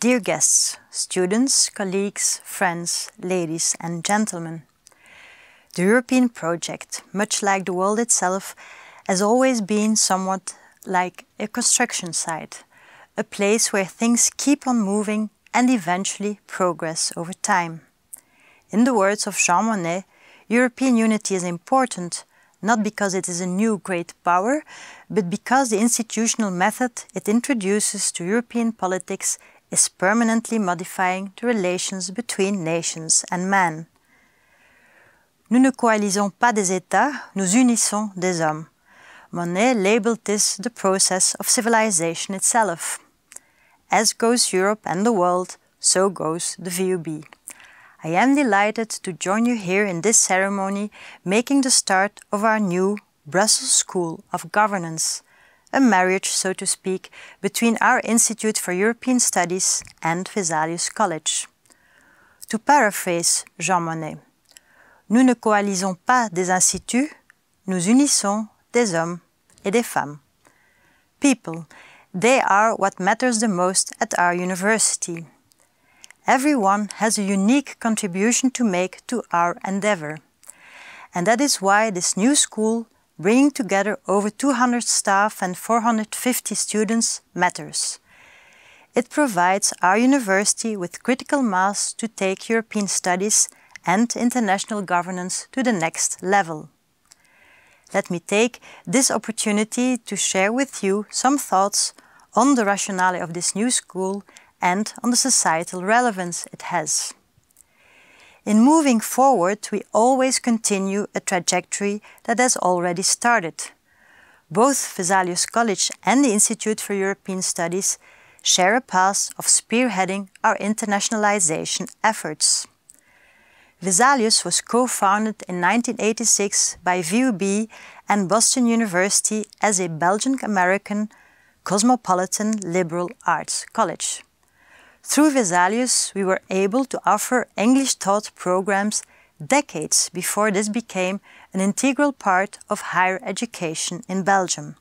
Dear guests, students, colleagues, friends, ladies and gentlemen. The European project, much like the world itself, has always been somewhat like a construction site, a place where things keep on moving and eventually progress over time. In the words of Jean Monnet, European unity is important, not because it is a new great power, but because the institutional method it introduces to European politics is permanently modifying the relations between nations and men. Nous ne coalisons pas des États, nous unissons des hommes. Monet labeled this the process of civilization itself. As goes Europe and the world, so goes the VUB. I am delighted to join you here in this ceremony, making the start of our new Brussels School of Governance a marriage, so to speak, between our Institute for European Studies and Vesalius College. To paraphrase Jean Monnet, nous ne coalisons pas des instituts, nous unissons des hommes et des femmes. People, they are what matters the most at our university. Everyone has a unique contribution to make to our endeavor. And that is why this new school bringing together over 200 staff and 450 students matters. It provides our university with critical mass to take European studies and international governance to the next level. Let me take this opportunity to share with you some thoughts on the rationale of this new school and on the societal relevance it has. In moving forward, we always continue a trajectory that has already started. Both Vesalius College and the Institute for European Studies share a path of spearheading our internationalization efforts. Vesalius was co-founded in 1986 by VUB and Boston University as a Belgian-American cosmopolitan liberal arts college. Through Vesalius, we were able to offer English taught programs decades before this became an integral part of higher education in Belgium.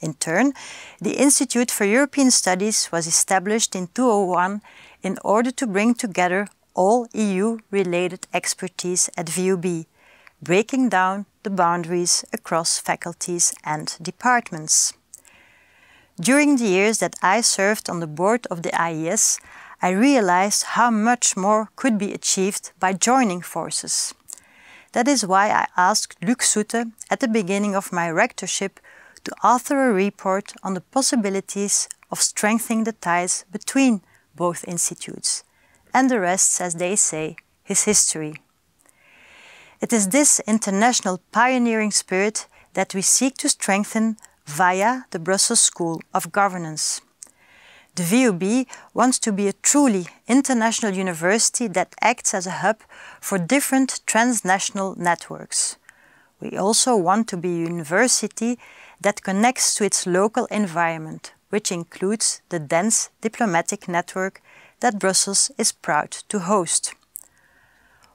In turn, the Institute for European Studies was established in 2001 in order to bring together all EU-related expertise at VUB, breaking down the boundaries across faculties and departments. During the years that I served on the board of the IES, I realized how much more could be achieved by joining forces. That is why I asked Luc Soete at the beginning of my rectorship to author a report on the possibilities of strengthening the ties between both institutes. And the rest, as they say, is history. It is this international pioneering spirit that we seek to strengthen via the Brussels School of Governance. The VUB wants to be a truly international university that acts as a hub for different transnational networks. We also want to be a university that connects to its local environment, which includes the dense diplomatic network that Brussels is proud to host.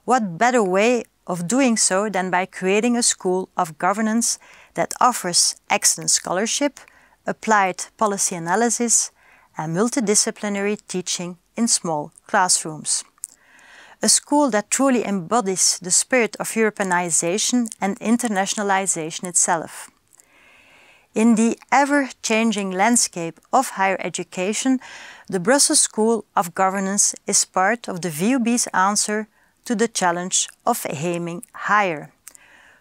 What better way of doing so than by creating a school of governance that offers excellent scholarship, applied policy analysis and multidisciplinary teaching in small classrooms. A school that truly embodies the spirit of Europeanization and internationalization itself. In the ever-changing landscape of higher education, the Brussels School of Governance is part of the VUB's answer to the challenge of aiming higher.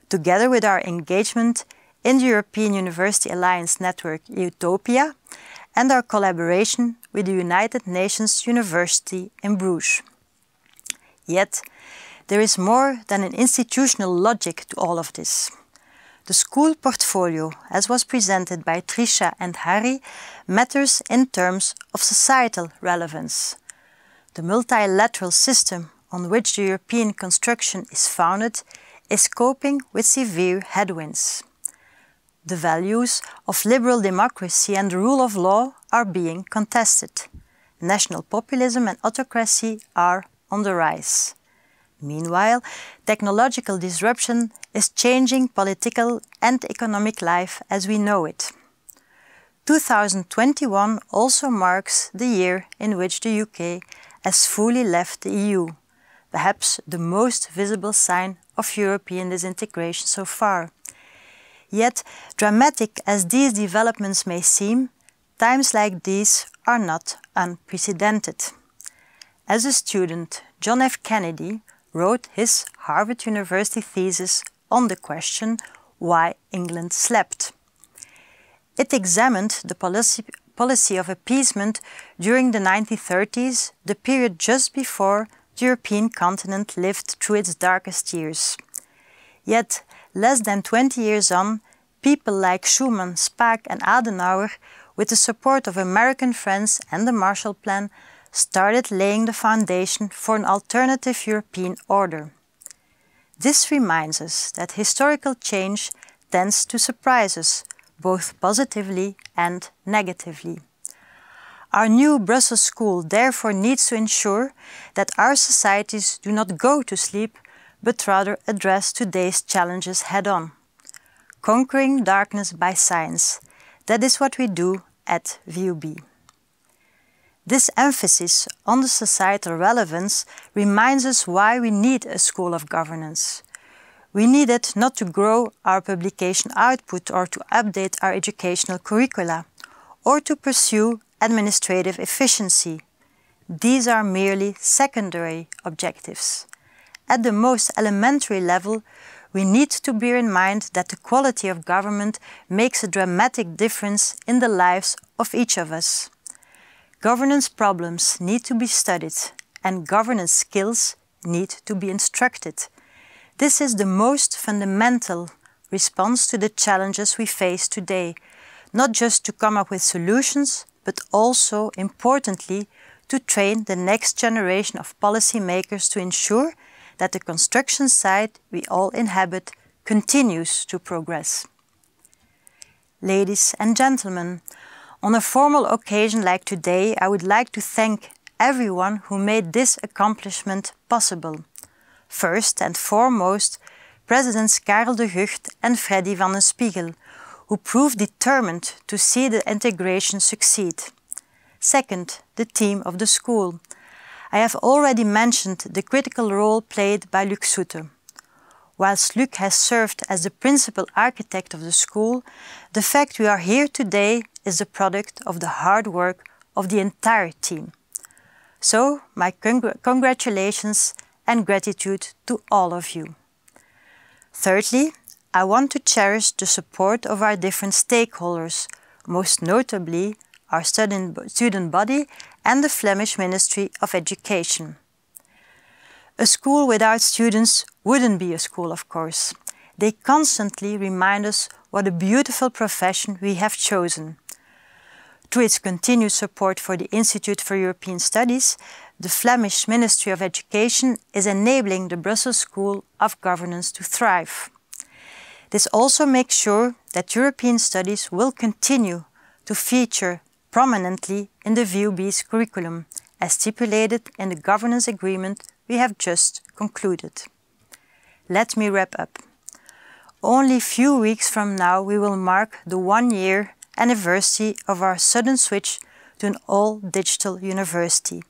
Together with our engagement in the European University Alliance network Utopia and our collaboration with the United Nations University in Bruges. Yet, there is more than an institutional logic to all of this. The school portfolio, as was presented by Trisha and Harry, matters in terms of societal relevance. The multilateral system on which the European construction is founded is coping with severe headwinds. The values of liberal democracy and the rule of law are being contested. National populism and autocracy are on the rise. Meanwhile, technological disruption is changing political and economic life as we know it. 2021 also marks the year in which the UK has fully left the EU, perhaps the most visible sign of European disintegration so far. Yet, dramatic as these developments may seem, times like these are not unprecedented. As a student, John F. Kennedy wrote his Harvard University thesis on the question why England slept. It examined the policy, policy of appeasement during the 1930s, the period just before the European continent lived through its darkest years. Yet, less than 20 years on, people like Schuman, Spaak and Adenauer, with the support of American friends and the Marshall Plan, started laying the foundation for an alternative European order. This reminds us that historical change tends to surprise us, both positively and negatively. Our new Brussels school therefore needs to ensure that our societies do not go to sleep, but rather address today's challenges head on. Conquering Darkness by Science. That is what we do at VUB. This emphasis on the societal relevance reminds us why we need a School of Governance. We need it not to grow our publication output or to update our educational curricula, or to pursue administrative efficiency. These are merely secondary objectives. At the most elementary level, we need to bear in mind that the quality of government makes a dramatic difference in the lives of each of us. Governance problems need to be studied and governance skills need to be instructed. This is the most fundamental response to the challenges we face today, not just to come up with solutions, but also, importantly, to train the next generation of policymakers to ensure that the construction site we all inhabit continues to progress. Ladies and gentlemen, on a formal occasion like today, I would like to thank everyone who made this accomplishment possible. First and foremost, Presidents Karel de Gucht and Freddy van den Spiegel, who proved determined to see the integration succeed. Second, the team of the school, I have already mentioned the critical role played by Luc Souter. Whilst Luc has served as the principal architect of the school, the fact we are here today is the product of the hard work of the entire team. So, my congr congratulations and gratitude to all of you. Thirdly, I want to cherish the support of our different stakeholders, most notably our student, body, and the Flemish Ministry of Education. A school without students wouldn't be a school, of course. They constantly remind us what a beautiful profession we have chosen. Through its continued support for the Institute for European Studies, the Flemish Ministry of Education is enabling the Brussels School of Governance to thrive. This also makes sure that European studies will continue to feature prominently in the VUB's curriculum, as stipulated in the governance agreement we have just concluded. Let me wrap up. Only few weeks from now we will mark the one-year anniversary of our sudden switch to an all-digital university.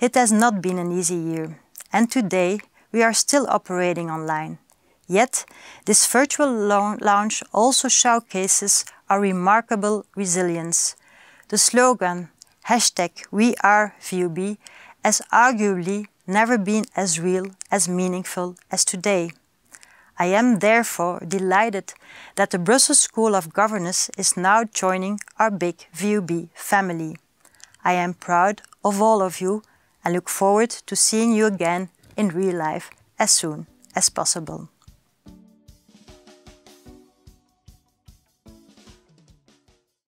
It has not been an easy year, and today we are still operating online. Yet, this virtual launch also showcases our remarkable resilience, the slogan hashtag WeAreVUB has arguably never been as real, as meaningful as today. I am therefore delighted that the Brussels School of Governance is now joining our big VUB family. I am proud of all of you and look forward to seeing you again in real life as soon as possible.